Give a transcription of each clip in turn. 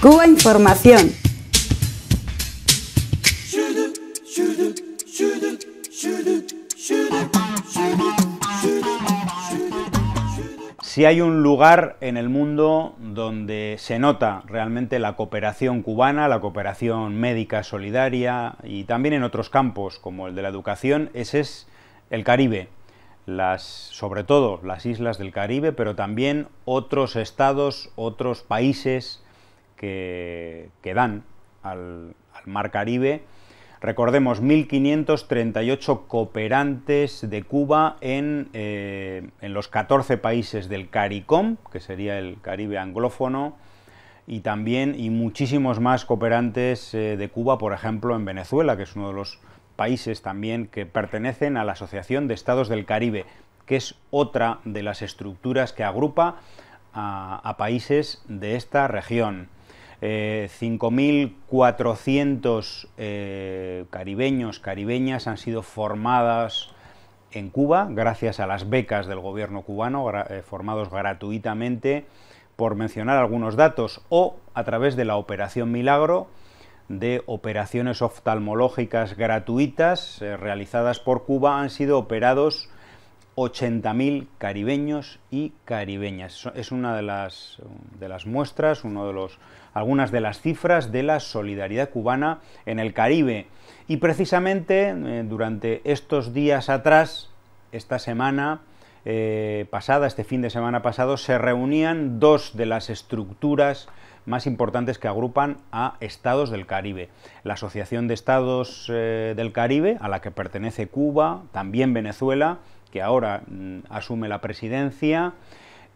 Cuba Información. Si hay un lugar en el mundo donde se nota realmente la cooperación cubana, la cooperación médica solidaria y también en otros campos como el de la educación, ese es el Caribe. Las, sobre todo las islas del Caribe, pero también otros estados, otros países que, dan al, Mar Caribe. Recordemos, 1.538 cooperantes de Cuba en, eh, los 14 países del CARICOM, que sería el Caribe anglófono, y también y muchísimos más cooperantes eh, de Cuba, por ejemplo, en Venezuela, que es uno de los países también que pertenecen a la Asociación de Estados del Caribe, que es otra de las estructuras que agrupa a países de esta región. 5.400 eh, eh, caribeños, caribeñas han sido formadas en Cuba gracias a las becas del gobierno cubano, eh, formados gratuitamente, por mencionar algunos datos, o a través de la Operación Milagro, de operaciones oftalmológicas gratuitas realizadas por Cuba, han sido operados 80.000 caribeños y caribeñas. Es una de las, de las muestras, uno de los, algunas de las cifras de la solidaridad cubana en el Caribe. Y precisamente eh, durante estos días atrás, esta semana eh, pasada, este fin de semana pasado, se reunían dos de las estructuras más importantes que agrupan a estados del Caribe. La Asociación de Estados eh, del Caribe, a la que pertenece Cuba, también Venezuela, que ahora mm, asume la presidencia,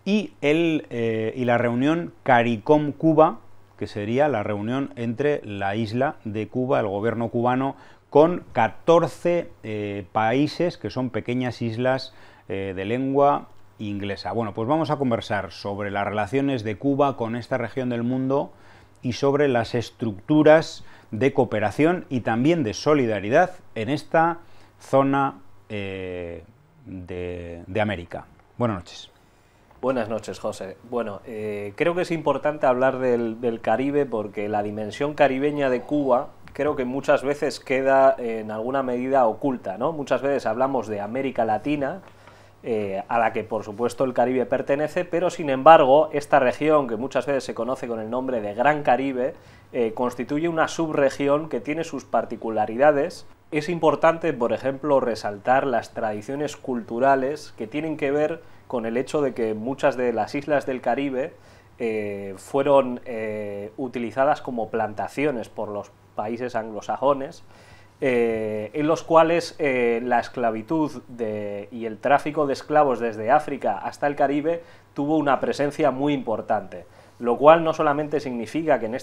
y, el, eh, y la reunión CARICOM Cuba, que sería la reunión entre la isla de Cuba, el gobierno cubano, con 14 eh, países que son pequeñas islas eh, de lengua inglesa. Bueno, pues vamos a conversar sobre las relaciones de Cuba con esta región del mundo y sobre las estructuras de cooperación y también de solidaridad en esta zona de, América. Buenas noches. Buenas noches, José. Bueno, eh, creo que es importante hablar del, Caribe porque la dimensión caribeña de Cuba creo que muchas veces queda en alguna medida oculta, ¿no? Muchas veces hablamos de América Latina, eh, a la que por supuesto el Caribe pertenece, pero sin embargo esta región, que muchas veces se conoce con el nombre de Gran Caribe, eh, constituye una subregión que tiene sus particularidades es importante, por ejemplo, resaltar las tradiciones culturales que tienen que ver con el hecho de que muchas de las islas del Caribe eh, fueron eh, utilizadas como plantaciones por los países anglosajones, eh, en los cuales la esclavitud y el tráfico de esclavos desde África hasta el Caribe tuvo una presencia muy importante, lo cual no solamente significa que en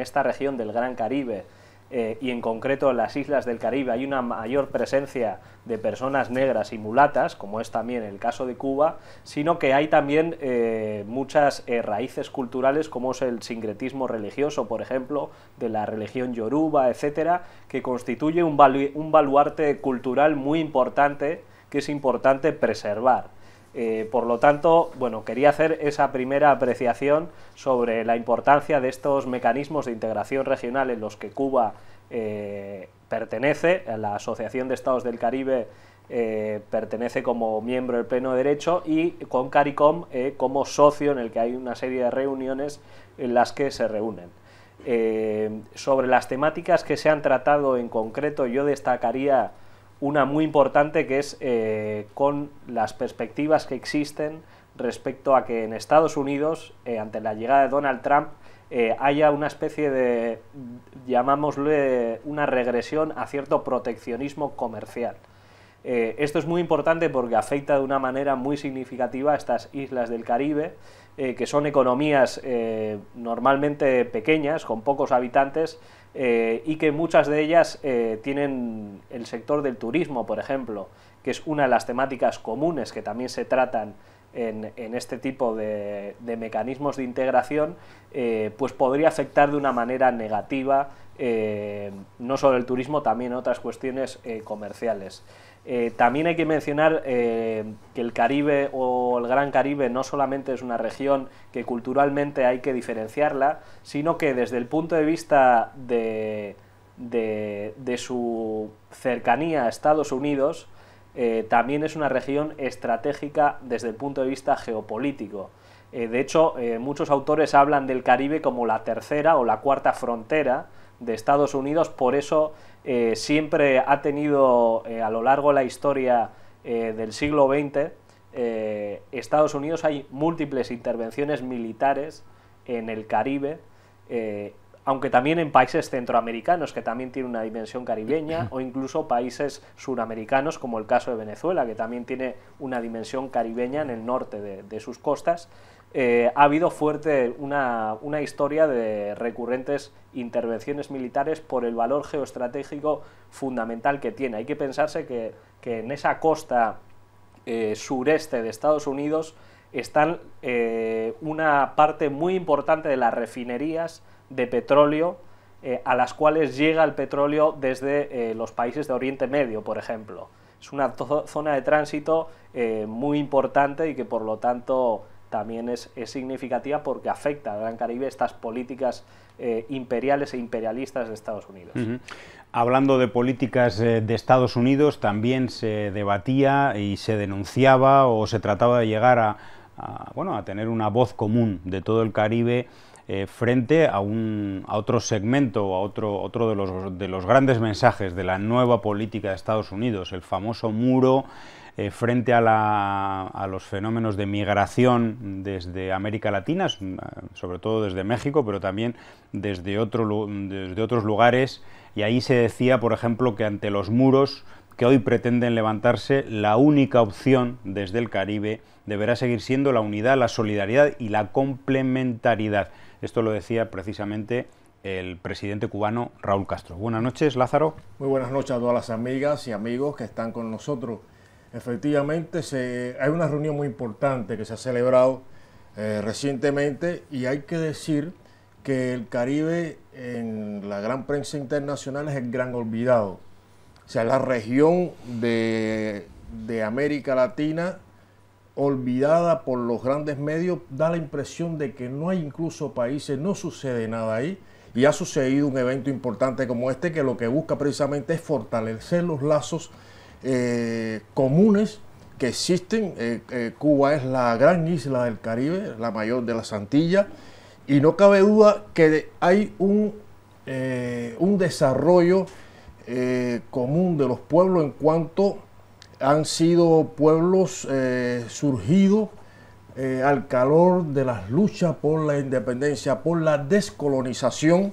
esta región del Gran Caribe eh, y en concreto en las islas del Caribe hay una mayor presencia de personas negras y mulatas, como es también el caso de Cuba, sino que hay también eh, muchas eh, raíces culturales, como es el sincretismo religioso, por ejemplo, de la religión yoruba, etcétera, que constituye un baluarte cultural muy importante que es importante preservar. Eh, por lo tanto, bueno, quería hacer esa primera apreciación sobre la importancia de estos mecanismos de integración regional en los que Cuba eh, pertenece, la Asociación de Estados del Caribe eh, pertenece como miembro del pleno derecho y con CARICOM como socio en el que hay una serie de reuniones en las que se reúnen. sobre las temáticas que se han tratado en concreto, yo destacaría una muy importante que es eh, con las perspectivas que existen respecto a que en Estados Unidos, eh, ante la llegada de Donald Trump, eh, haya una especie de, llamámosle, una regresión a cierto proteccionismo comercial. esto es muy importante porque afecta de una manera muy significativa a estas islas del Caribe, que son economías normalmente pequeñas, con pocos habitantes, eh, y que muchas de ellas eh, tienen el sector del turismo, por ejemplo, que es una de las temáticas comunes que también se tratan en, este tipo de, mecanismos de integración, eh, pues podría afectar de una manera negativa eh, no solo el turismo, también otras cuestiones eh, comerciales. Eh, también hay que mencionar que el Caribe o el Gran Caribe no solamente es una región que culturalmente hay que diferenciarla, sino que desde el punto de vista de su cercanía a Estados Unidos, también es una región estratégica desde el punto de vista geopolítico. Eh, de hecho, eh, muchos autores hablan del Caribe como la tercera o la cuarta frontera de Estados Unidos, por eso eh, siempre ha tenido a lo largo de la historia del siglo XX, Estados Unidos hay múltiples intervenciones militares en el Caribe, aunque también en países centroamericanos, que también tiene una dimensión caribeña, o incluso países suramericanos, como el caso de Venezuela, que también tiene una dimensión caribeña en el norte de sus costas. Eh, ha habido fuerte una, una, historia de recurrentes intervenciones militares por el valor geoestratégico fundamental que tiene. Hay que pensarse que, en esa costa eh, sureste de Estados Unidos están eh, una parte muy importante de las refinerías de petróleo a las cuales llega el petróleo desde los países de Oriente Medio, por ejemplo. Es una zona de tránsito muy importante y que por lo tanto también es, significativa porque afecta al Gran Caribe estas políticas eh, imperiales e imperialistas de Estados Unidos. Hablando de políticas eh, de Estados Unidos, también se debatía y se denunciaba o se trataba de llegar a tener una voz común de todo el Caribe eh, frente a, un, a otro segmento, a otro, otro de, los, de los grandes mensajes de la nueva política de Estados Unidos, el famoso muro eh, frente a, la, a, los fenómenos de migración desde América Latina, eh, sobre todo desde México, pero también desde, desde otros lugares. Y ahí se decía, por ejemplo, que ante los muros que hoy pretenden levantarse, la única opción desde el Caribe deberá seguir siendo la unidad, la solidaridad y la complementariedad. Esto lo decía precisamente el presidente cubano Raúl Castro. Buenas noches, Lázaro. Muy buenas noches a todas las amigas y amigos que están con nosotros. Efectivamente, se, hay una reunión muy importante que se ha celebrado eh, recientemente y hay que decir que el Caribe en la gran prensa internacional es el gran olvidado. O sea, la región de, de América Latina olvidada por los grandes medios, da la impresión de que no hay incluso países, no sucede nada ahí. Y ha sucedido un evento importante como este que lo que busca precisamente es fortalecer los lazos eh, comunes que existen. Eh, eh, Cuba es la gran isla del Caribe, la mayor de las Antillas, y no cabe duda que hay un, un desarrollo común de los pueblos en cuanto han sido pueblos eh, surgidos eh, al calor de las luchas por la independencia, por la descolonización.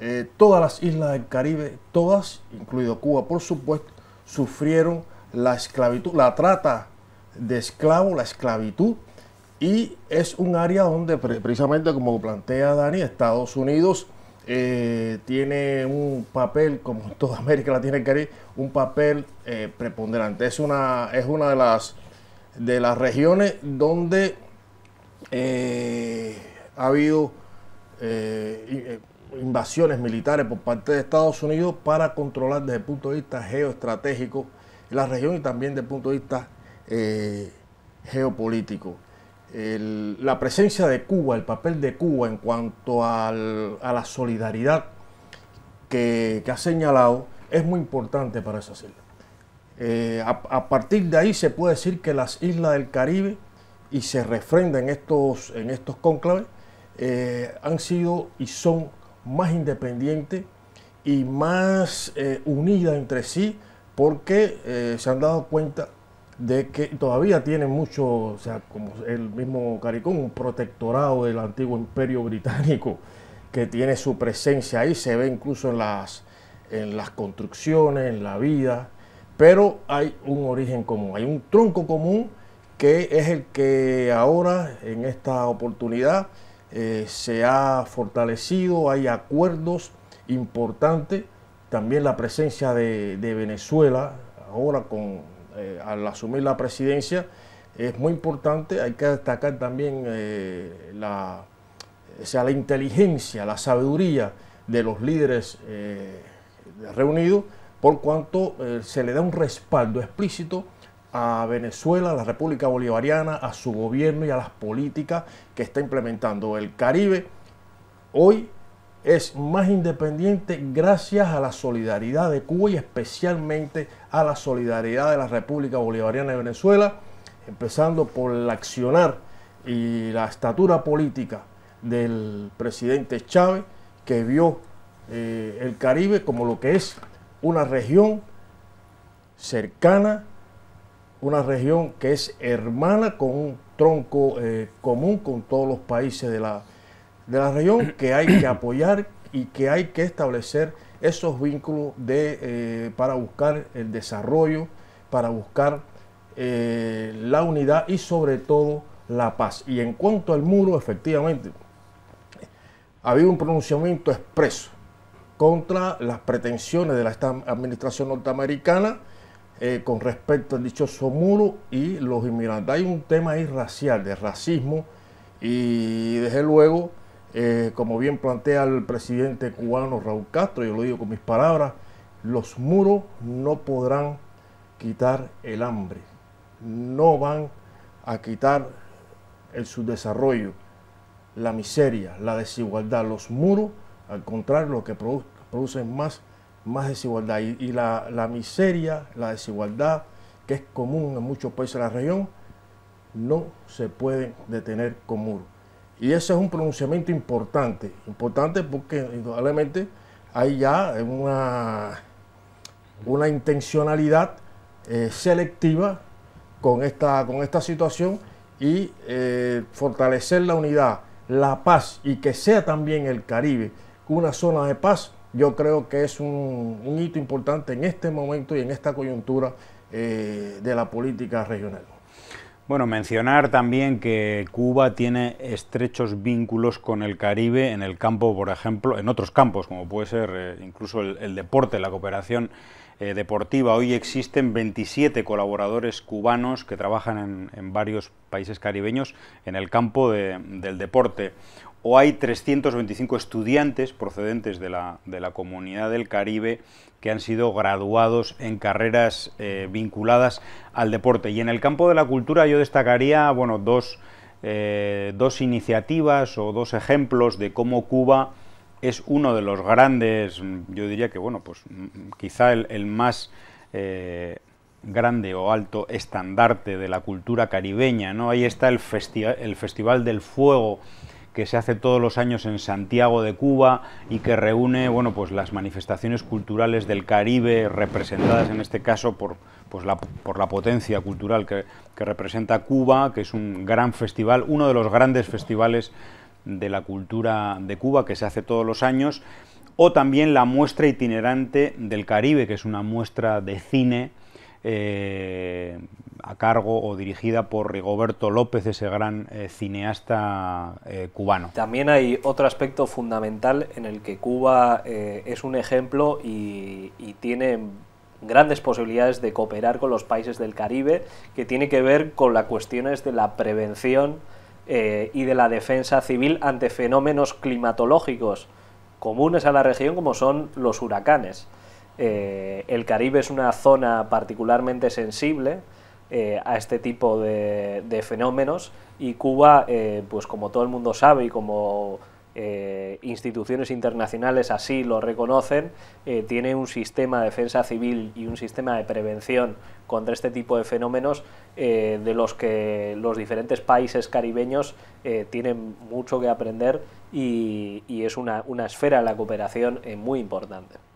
Eh, todas las islas del Caribe, todas, incluido Cuba, por supuesto, sufrieron la esclavitud, la trata de esclavo, la esclavitud, y es un área donde precisamente, como plantea Dani, Estados Unidos eh, tiene un papel, como toda América la tiene que ir, un papel eh, preponderante. Es una, es una de, las, de las regiones donde eh, ha habido invasiones militares por parte de Estados Unidos para controlar desde el punto de vista geoestratégico la región y también desde el punto de vista geopolítico la presencia de Cuba, el papel de Cuba en cuanto a la solidaridad que, ha señalado, es muy importante para esas islas. Eh, a, partir de ahí se puede decir que las islas del Caribe, y se refrenda en estos, en estos cónclaves, eh, han sido y son más independientes y más eh, unidas entre sí porque se han dado cuenta de que todavía tiene mucho, o sea, como el mismo Caricón, un protectorado del antiguo imperio británico que tiene su presencia ahí, se ve incluso en las, en las construcciones, en la vida, pero hay un origen común, hay un tronco común que es el que ahora, en esta oportunidad, eh, se ha fortalecido, hay acuerdos importantes, también la presencia de Venezuela, ahora con eh, al asumir la presidencia es muy importante. Hay que destacar también eh, la, la inteligencia, la sabiduría de los líderes eh, reunidos, por cuanto se le da un respaldo explícito a Venezuela, a la República Bolivariana, a su gobierno y a las políticas que está implementando. El Caribe hoy es más independiente gracias a la solidaridad de Cuba y especialmente a la solidaridad de la República Bolivariana de Venezuela, empezando por el accionar y la estatura política del presidente Chávez, que vio eh, el Caribe como lo que es una región cercana, una región que es hermana con un tronco eh, común con todos los países de la de la región que hay que apoyar y que hay que establecer esos vínculos de, eh, para buscar el desarrollo, para buscar eh, la unidad y sobre todo la paz. Y en cuanto al muro, efectivamente, habido un pronunciamiento expreso contra las pretensiones de la administración norteamericana eh, con respecto al dichoso muro y los inmigrantes. Hay un tema ahí racial, de racismo y desde luego eh, como bien plantea el presidente cubano Raúl Castro, yo lo digo con mis palabras, los muros no podrán quitar el hambre, no van a quitar el subdesarrollo, la miseria, la desigualdad. Los muros, al contrario, lo que producen más, desigualdad. Y, la, la miseria, la desigualdad, que es común en muchos países de la región, no se pueden detener con muros. Y ese es un pronunciamiento importante, importante porque indudablemente hay ya una, una intencionalidad eh, selectiva con esta, con esta situación y eh, fortalecer la unidad, la paz y que sea también el Caribe una zona de paz, yo creo que es un, hito importante en este momento y en esta coyuntura eh, de la política regional. Bueno, mencionar también que Cuba tiene estrechos vínculos con el Caribe en el campo, por ejemplo, en otros campos, como puede ser eh, incluso el, deporte, la cooperación eh, deportiva. Hoy existen 27 colaboradores cubanos que trabajan en, varios países caribeños en el campo del deporte o hay 325 estudiantes procedentes de la, comunidad del Caribe que han sido graduados en carreras eh, vinculadas al deporte. Y en el campo de la cultura yo destacaría bueno, eh, dos, iniciativas o dos ejemplos de cómo Cuba es uno de los grandes, yo diría que bueno, pues mm, quizá el, más eh, grande o alto estandarte de la cultura caribeña. ¿no? Ahí está el, el Festival del Fuego que se hace todos los años en Santiago de Cuba y que reúne bueno, pues las manifestaciones culturales del Caribe, representadas en este caso por, pues la, por la potencia cultural que, que representa Cuba, que es un gran festival, uno de los grandes festivales de la cultura de Cuba que se hace todos los años, o también la muestra itinerante del Caribe, que es una muestra de cine eh, a cargo o dirigida por Rigoberto López, ese gran eh, cineasta eh, cubano. También hay otro aspecto fundamental en el que Cuba es un ejemplo y, tiene grandes posibilidades de cooperar con los países del Caribe, que tiene que ver con las cuestiones de la prevención y de la defensa civil ante fenómenos climatológicos comunes a la región como son los huracanes. Eh, el Caribe es una zona particularmente sensible eh, a este tipo de, fenómenos y Cuba, eh, pues como todo el mundo sabe y como instituciones internacionales así lo reconocen, tiene un sistema de defensa civil y un sistema de prevención contra este tipo de fenómenos de los que los diferentes países caribeños tienen mucho que aprender y, es una esfera de la cooperación muy importante.